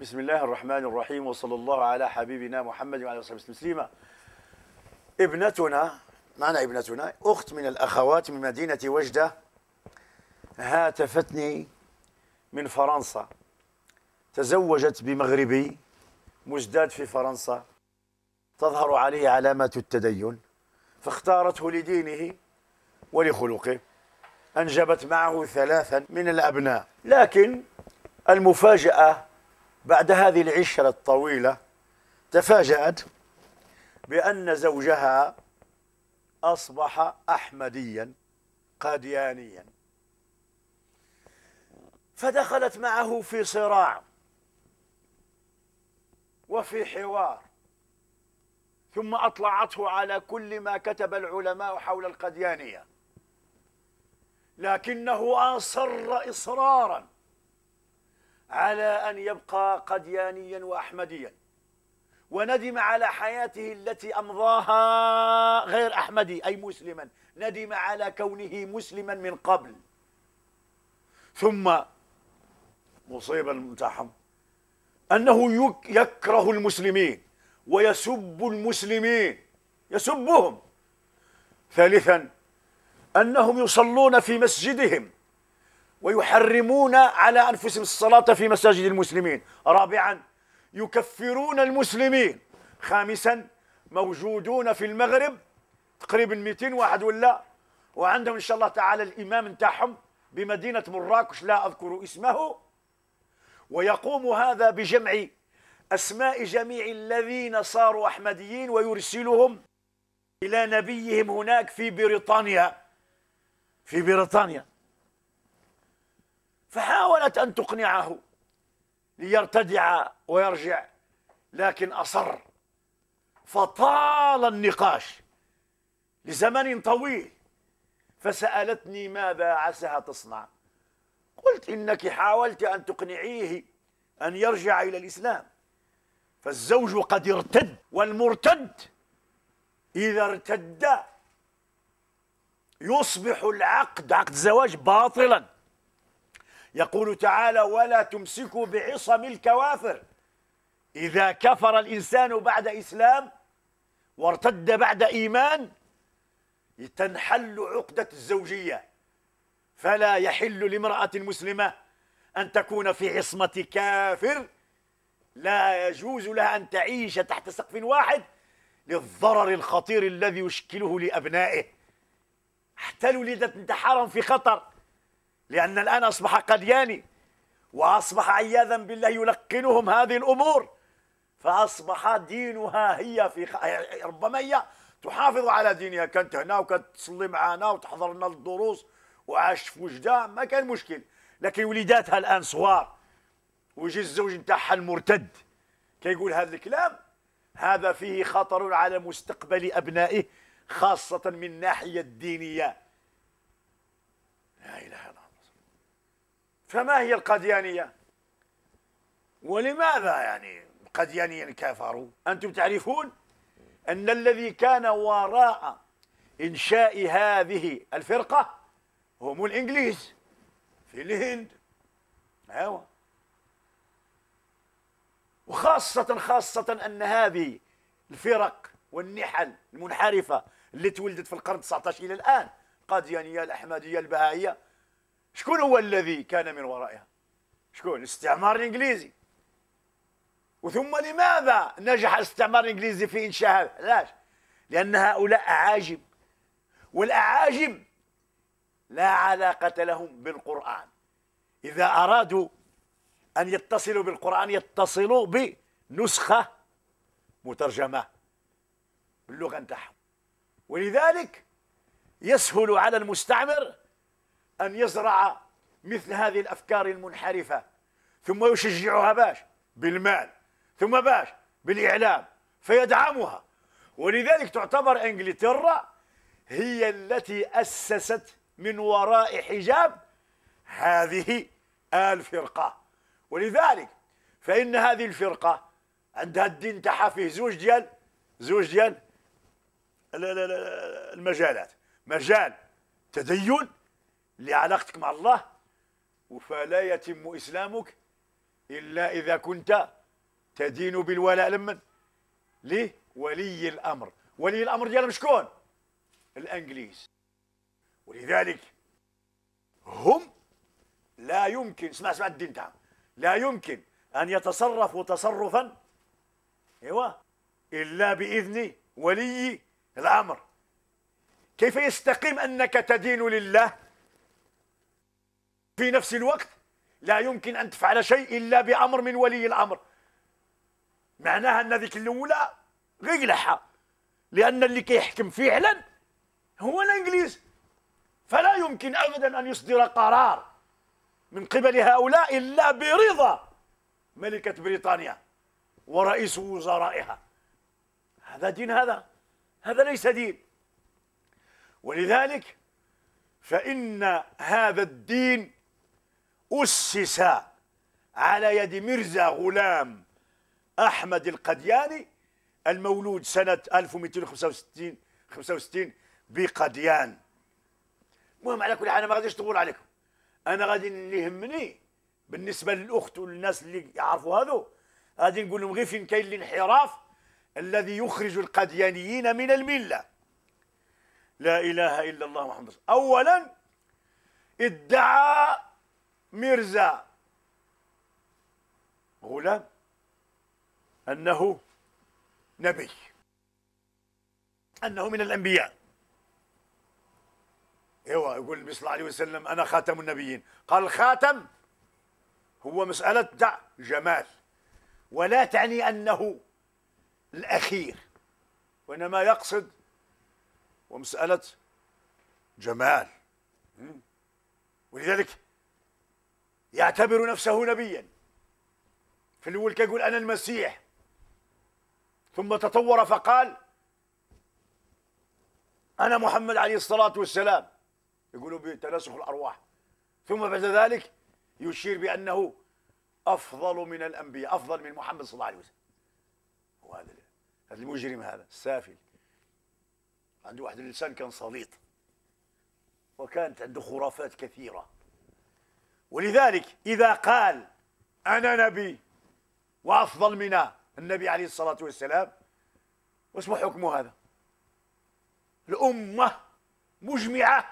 بسم الله الرحمن الرحيم وصلى الله على حبيبنا محمد وعلى اله وصحبه ابنتنا معنى ابنتنا اخت من الاخوات من مدينه وجده هاتفتني من فرنسا تزوجت بمغربي مزداد في فرنسا تظهر عليه علامات التدين فاختارته لدينه ولخلقه أنجبت معه ثلاثا من الأبناء لكن المفاجأة بعد هذه العشرة الطويلة تفاجأت بأن زوجها أصبح أحمديا قاديانيا فدخلت معه في صراع وفي حوار ثم أطلعته على كل ما كتب العلماء حول القديانية لكنه أصر إصرارا على أن يبقى قديانيا وأحمديا وندم على حياته التي أمضاها غير أحمدي أي مسلما ندم على كونه مسلما من قبل ثم مصيبة المتحم أنه يكره المسلمين ويسب المسلمين يسبهم ثالثا أنهم يصلون في مسجدهم ويحرمون على أنفسهم الصلاة في مساجد المسلمين رابعا يكفرون المسلمين خامسا موجودون في المغرب تقريبا 200 واحد ولا وعندهم ان شاء الله تعالى الامام نتاعهم بمدينه مراكش لا اذكر اسمه ويقوم هذا بجمع اسماء جميع الذين صاروا احمديين ويرسلهم الى نبيهم هناك في بريطانيا في بريطانيا فحاولت أن تقنعه ليرتدع ويرجع لكن أصر فطال النقاش لزمن طويل فسألتني ماذا عساها تصنع قلت إنك حاولت أن تقنعيه أن يرجع إلى الإسلام فالزوج قد ارتد والمرتد إذا ارتد يصبح العقد عقد زواج باطلاً يقول تعالى ولا تمسكوا بعصم الكوافر إذا كفر الإنسان بعد إسلام وارتد بعد إيمان تنحل عقدة الزوجية فلا يحل لامرأة مسلمة أن تكون في عصمة كافر لا يجوز لها أن تعيش تحت سقف واحد للضرر الخطير الذي يشكله لأبنائه احتلوا الوليدة انت في خطر لأن الآن أصبح قدياني وأصبح عياذا بالله يلقنهم هذه الأمور فأصبح دينها هي في خ... ربما هي تحافظ على دينها كانت هنا وكانت تصلي معنا وتحضر لنا الدروس وعاشت في وجدة ما كان مشكل لكن وليداتها الآن صغار ويجي الزوج نتاعها المرتد كيقول هذا الكلام هذا فيه خطر على مستقبل أبنائه خاصة من الناحية الدينية لا إله إلا فما هي القاديانية ولماذا يعني القاديانية كفروا أنتم تعرفون أن الذي كان وراء إنشاء هذه الفرقة هم الإنجليز في الهند أيوة وخاصة خاصة أن هذه الفرق والنحل المنحرفة اللي تولدت في القرن 19 إلى الآن قاديانية الأحمدية البهائية شكون هو الذي كان من ورائها شكون الاستعمار الانجليزي وثم لماذا نجح الاستعمار الانجليزي في انشاء هذا علاش لان هؤلاء اعاجم والاعاجم لا علاقه لهم بالقران اذا ارادوا ان يتصلوا بالقران يتصلوا بنسخه مترجمه باللغه نتاعهم ولذلك يسهل على المستعمر أن يزرع مثل هذه الأفكار المنحرفة ثم يشجعها باش بالمال ثم باش بالإعلام فيدعمها ولذلك تعتبر إنجلترا هي التي أسست من وراء حجاب هذه الفرقة ولذلك فإن هذه الفرقة عندها الدين تاعها فيه زوج ديال زوج ديال المجالات مجال تدين لعلاقتك مع الله وفلا يتم إسلامك إلا إذا كنت تدين بالولاء لمن ليه ولي الأمر ولي الأمر ديالهم شكون الإنجليز ولذلك هم لا يمكن اسمع اسمع الدين تاعهم لا يمكن أن يتصرفوا تصرفا ايوا إلا بإذن ولي الأمر كيف يستقيم أنك تدين لله في نفس الوقت لا يمكن أن تفعل شيء إلا بأمر من ولي الأمر معناها أن ذيك الأولى غيلحة لأن اللي كيحكم فعلا هو الإنجليز فلا يمكن أبدا أن يصدر قرار من قبل هؤلاء إلا برضا ملكة بريطانيا ورئيس وزرائها هذا دين هذا هذا ليس دين ولذلك فإن هذا الدين أسس على يد مرزا غلام أحمد القدياني المولود سنة 1265 65 بقديان المهم على كل حال أنا ما غاديش نطول عليكم أنا غادي اللي يهمني بالنسبة للأخت والناس اللي يعرفوا هذو غادي نقول لهم غير فين كاين الانحراف الذي يخرج القديانيين من المله لا إله إلا الله محمد أولا ادعى ميرزا غلام أنه نبي أنه من الأنبياء ايوا يقول النبي صلى الله عليه وسلم انا خاتم النبيين قال الخاتم هو مساله دع جمال ولا تعني انه الاخير وانما يقصد ومساله جمال ولذلك يعتبر نفسه نبيا في الأول كان يقول أنا المسيح ثم تطور فقال أنا محمد عليه الصلاة والسلام يقولوا بتناسخ الأرواح ثم بعد ذلك يشير بأنه أفضل من الأنبياء أفضل من محمد صلى الله عليه وسلم وهذا هذا المجرم هذا السافل عنده واحد اللسان كان صليط وكانت عنده خرافات كثيره ولذلك إذا قال أنا نبي وأفضل منا النبي عليه الصلاة والسلام واسم حكم هذا الأمة مجمعة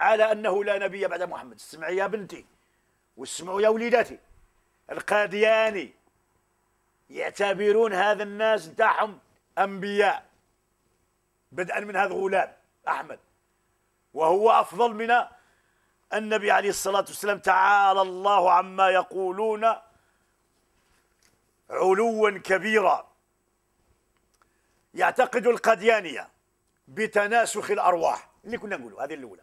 على أنه لا نبي بعد محمد اسمعي يا بنتي واسمعوا يا وليداتي القادياني يعتبرون هذا الناس نتاعهم أنبياء بدءا من هذا غلام أحمد وهو أفضل منا النبي عليه الصلاة والسلام تعالى الله عما يقولون علوا كبيرا يعتقد القديانية بتناسخ الأرواح اللي كنا نقوله هذه الأولى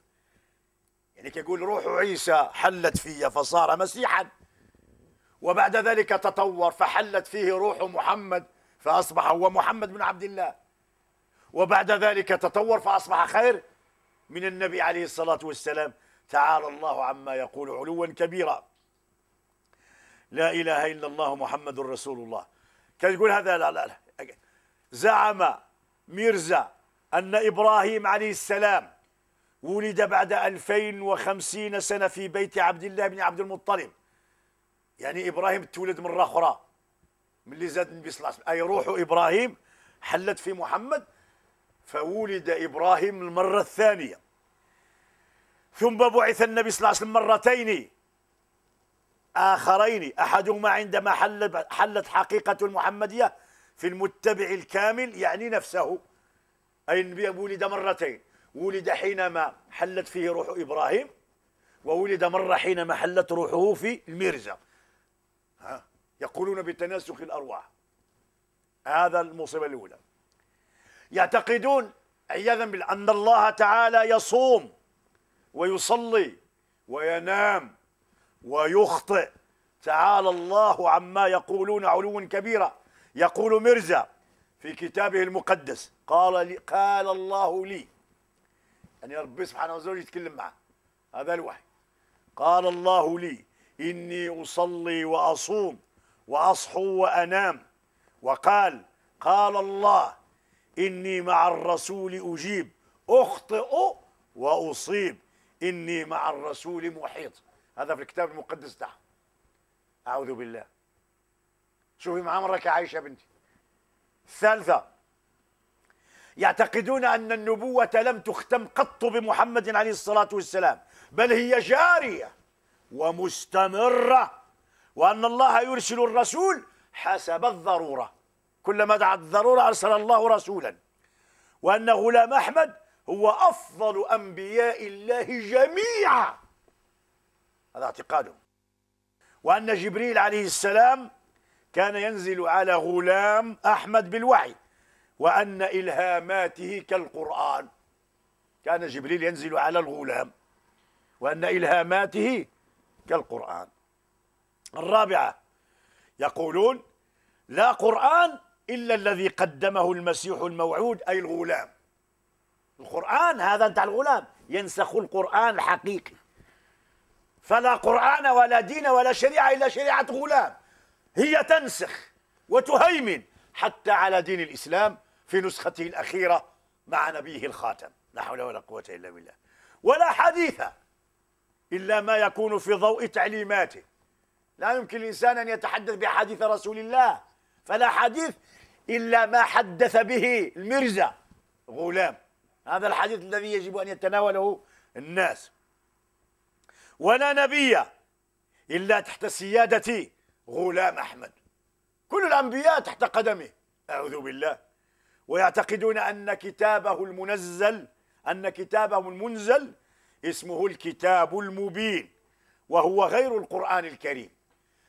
يعني كيقول روح عيسى حلت فيا فصار مسيحا وبعد ذلك تطور فحلت فيه روح محمد فأصبح هو محمد بن عبد الله وبعد ذلك تطور فأصبح خير من النبي عليه الصلاة والسلام تعالى الله عما يقول علوا كبيرا لا إله إلا الله محمد رسول الله كان يقول هذا لا لا, لا. زعم ميرزا أن إبراهيم عليه السلام ولد بعد 2050 سنة في بيت عبد الله بن عبد المطلب يعني إبراهيم تولد مرة أخرى من اللي زاد النبي صلى الله عليه وسلم أي روح إبراهيم حلت في محمد فولد إبراهيم المرة الثانية ثم بعث النبي صلى الله عليه وسلم مرتين آخرين أحدهما عندما حل حلت حقيقة المحمدية في المتبع الكامل يعني نفسه أي النبي ولد مرتين ولد حينما حلت فيه روح إبراهيم وولد مرة حينما حلت روحه في المرزا ها يقولون بتناسخ الأرواح هذا المصيبة الأولى يعتقدون عياذا بالله أن الله تعالى يصوم ويصلي وينام ويخطئ تعالى الله عما يقولون علوا كبيرا يقول مرزا في كتابه المقدس قال لي قال الله لي يعني ربي سبحانه وتعالى يتكلم معه هذا الوحي قال الله لي إني أصلي وأصوم وأصحو وأنام وقال قال الله إني مع الرسول أجيب أخطئ وأصيب إني مع الرسول محيط هذا في الكتاب المقدس ده أعوذ بالله شوفي مع أمرك يا عائشة بنتي الثالثة يعتقدون أن النبوة لم تختم قط بمحمد عليه الصلاة والسلام بل هي جارية ومستمرة وأن الله يرسل الرسول حسب الضرورة كلما دعت الضرورة أرسل الله رسولا وأن غلام أحمد هو أفضل أنبياء الله جميعا هذا اعتقادهم وأن جبريل عليه السلام كان ينزل على غلام أحمد بالوحي وأن إلهاماته كالقرآن كان جبريل ينزل على الغلام وأن إلهاماته كالقرآن الرابعة يقولون لا قرآن إلا الذي قدمه المسيح الموعود أي الغلام القرآن هذا نتاع الغلام ينسخ القرآن الحقيقي فلا قرآن ولا دين ولا شريعة إلا شريعة غلام هي تنسخ وتهيمن حتى على دين الإسلام في نسخته الأخيرة مع نبيه الخاتم لا حول ولا قوة إلا بالله ولا حديث إلا ما يكون في ضوء تعليماته لا يمكن الإنسان أن يتحدث بحديث رسول الله فلا حديث إلا ما حدث به المرزا غلام هذا الحديث الذي يجب أن يتناوله الناس ولا نبي إلا تحت سيادة غلام أحمد كل الأنبياء تحت قدمه أعوذ بالله ويعتقدون أن كتابه المنزل أن كتابه المنزل اسمه الكتاب المبين وهو غير القرآن الكريم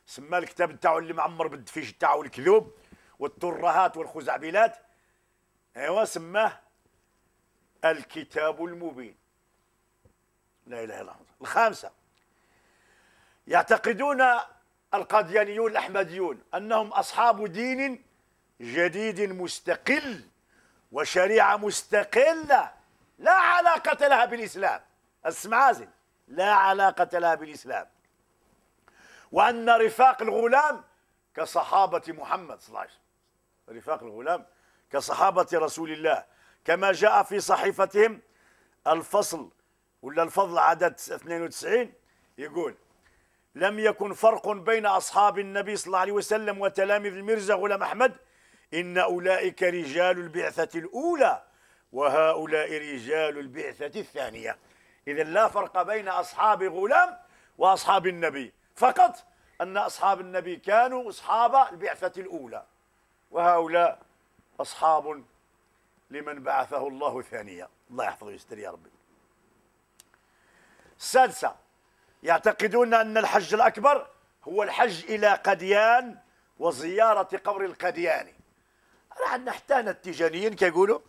سمى الكتاب تاعو اللي معمر بالدفيج تاعو الكذوب والترهات والخزعبلات ايوا سماه الكتاب المبين لا إله إلا الله الخامسة يعتقدون القاديانيون الأحمديون أنهم أصحاب دين جديد مستقل وشريعة مستقلة لا علاقة لها بالإسلام السمعازل لا علاقة لها بالإسلام وأن رفاق الغلام كصحابة محمد صلى الله عليه وسلم رفاق الغلام كصحابة رسول الله كما جاء في صحيفتهم الفصل ولا الفضل عدد 92 يقول لم يكن فرق بين أصحاب النبي صلى الله عليه وسلم وتلاميذ المرزا غلام أحمد إن أولئك رجال البعثة الأولى وهؤلاء رجال البعثة الثانية إذا لا فرق بين أصحاب غلام وأصحاب النبي فقط أن أصحاب النبي كانوا أصحاب البعثة الأولى وهؤلاء أصحاب لمن بعثه الله ثانية الله يحفظه ويستر يا ربي السادسة يعتقدون أن الحج الأكبر هو الحج إلى قديان وزيارة قبر القدياني راه عندنا حتى أنا التيجانيين كيقولوا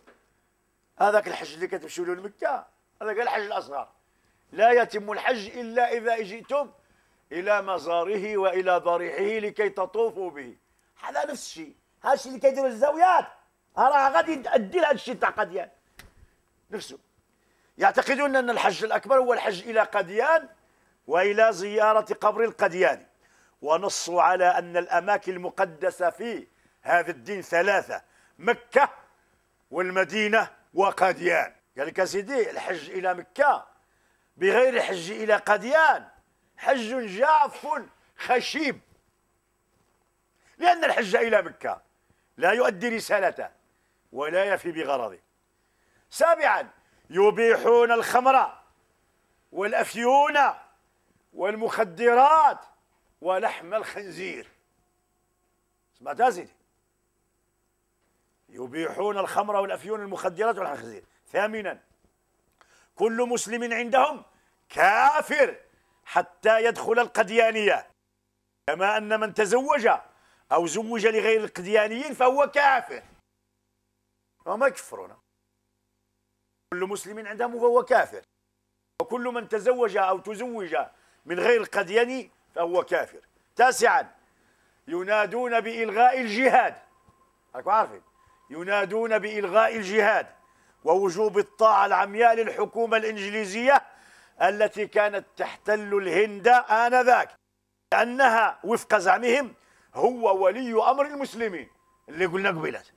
هذاك الحج اللي كتمشيو له لمكة هذاك الحج الأصغر لا يتم الحج إلا إذا جئتم إلى مزاره وإلى ضريحه لكي تطوفوا به هذا نفس الشيء هذا الشيء اللي كيديروا الزاويات راه غادي تأدي لهذا الشيء تاع قديان نفسه يعتقدون أن الحج الأكبر هو الحج إلى قديان وإلى زيارة قبر القدياني ونصوا على أن الأماكن المقدسة في هذا الدين ثلاثة مكة والمدينة وقديان قال يعني لك سيدي الحج إلى مكة بغير الحج إلى قديان حج جاف خشيب لأن الحج إلى مكة لا يؤدي رسالته ولا يفي بغرضه سابعا يبيحون الخمر والأفيون والمخدرات ولحم الخنزير سمعت سيدي يبيحون الخمر والأفيون والمخدرات ولحم الخنزير ثامنا كل مسلم عندهم كافر حتى يدخل القديانية كما أن من تزوج أو زوج لغير القديانيين فهو كافر فهم يكفرون كل مسلم عندهم فهو كافر وكل من تزوج أو تزوج من غير القديان فهو كافر تاسعا ينادون بإلغاء الجهاد هكو عارفين ينادون بإلغاء الجهاد ووجوب الطاعة العمياء للحكومة الإنجليزية التي كانت تحتل الهند آنذاك لأنها وفق زعمهم هو ولي أمر المسلمين اللي قلنا قبلت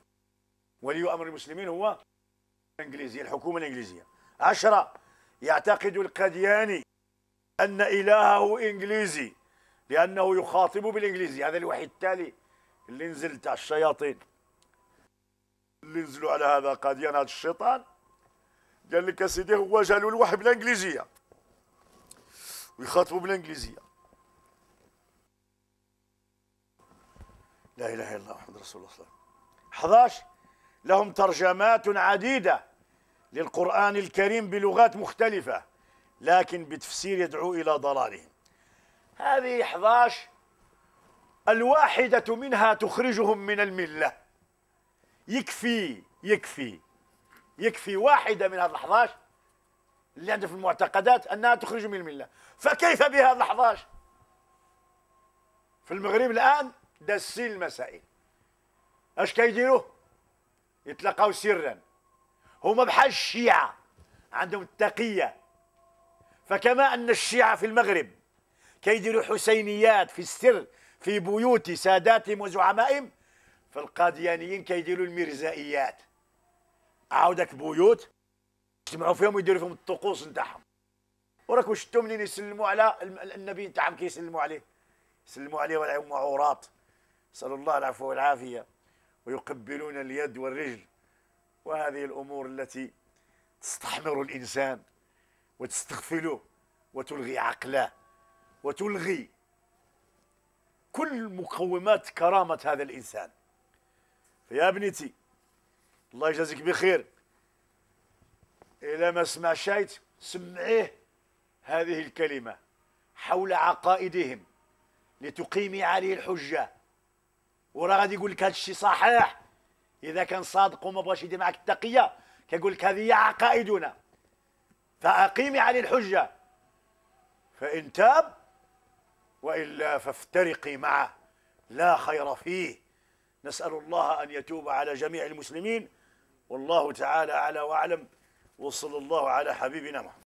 ولي امر المسلمين هو الانجليزيه الحكومه الانجليزيه عشرة يعتقد القدياني ان الهه انجليزي لانه يخاطب بالانجليزي هذا الوحيد التالي اللي نزل تاع الشياطين اللي نزلوا على هذا قاديان هذا الشيطان قال لك سيدي هو له الوحي بالانجليزيه ويخاطبوا بالانجليزيه لا اله الا الله محمد رسول الله صلى الله عليه وسلم 11 لهم ترجمات عديدة للقرآن الكريم بلغات مختلفة لكن بتفسير يدعو إلى ضلالهم هذه 11 الواحدة منها تخرجهم من الملة يكفي يكفي يكفي واحدة من هذه 11 اللي عندها في المعتقدات أنها تخرج من الملة فكيف بهذا 11 في المغرب الآن داسين المسائل اش كيديروه يتلاقاو سرا هما بحال الشيعة عندهم التقية فكما أن الشيعة في المغرب كيديروا حسينيات في السر في بيوت ساداتهم وزعمائهم فالقاديانيين كيديروا المرزائيات عاودك بيوت يجتمعوا فيهم ويديروا فيهم الطقوس نتاعهم وراكم شفتوا منين يسلموا على النبي نتاعهم كيسلموا عليه يسلموا عليه ولا عراط نسال الله العفو والعافيه ويقبلون اليد والرجل وهذه الأمور التي تستحمر الإنسان وتستغفله وتلغي عقله وتلغي كل مقومات كرامة هذا الإنسان فيا ابنتي الله يجازيك بخير إلى ما سمع شايت سمعيه هذه الكلمة حول عقائدهم لتقيم عليه الحجة وراه غادي يقول لك هادشي الشيء صحيح اذا كان صادق وما بغاش يدير معك التقيه كيقول لك هذه هي عقائدنا فاقيمي على الحجه فان تاب والا فافترقي معه لا خير فيه نسال الله ان يتوب على جميع المسلمين والله تعالى اعلى واعلم وصلى الله على حبيبنا محمد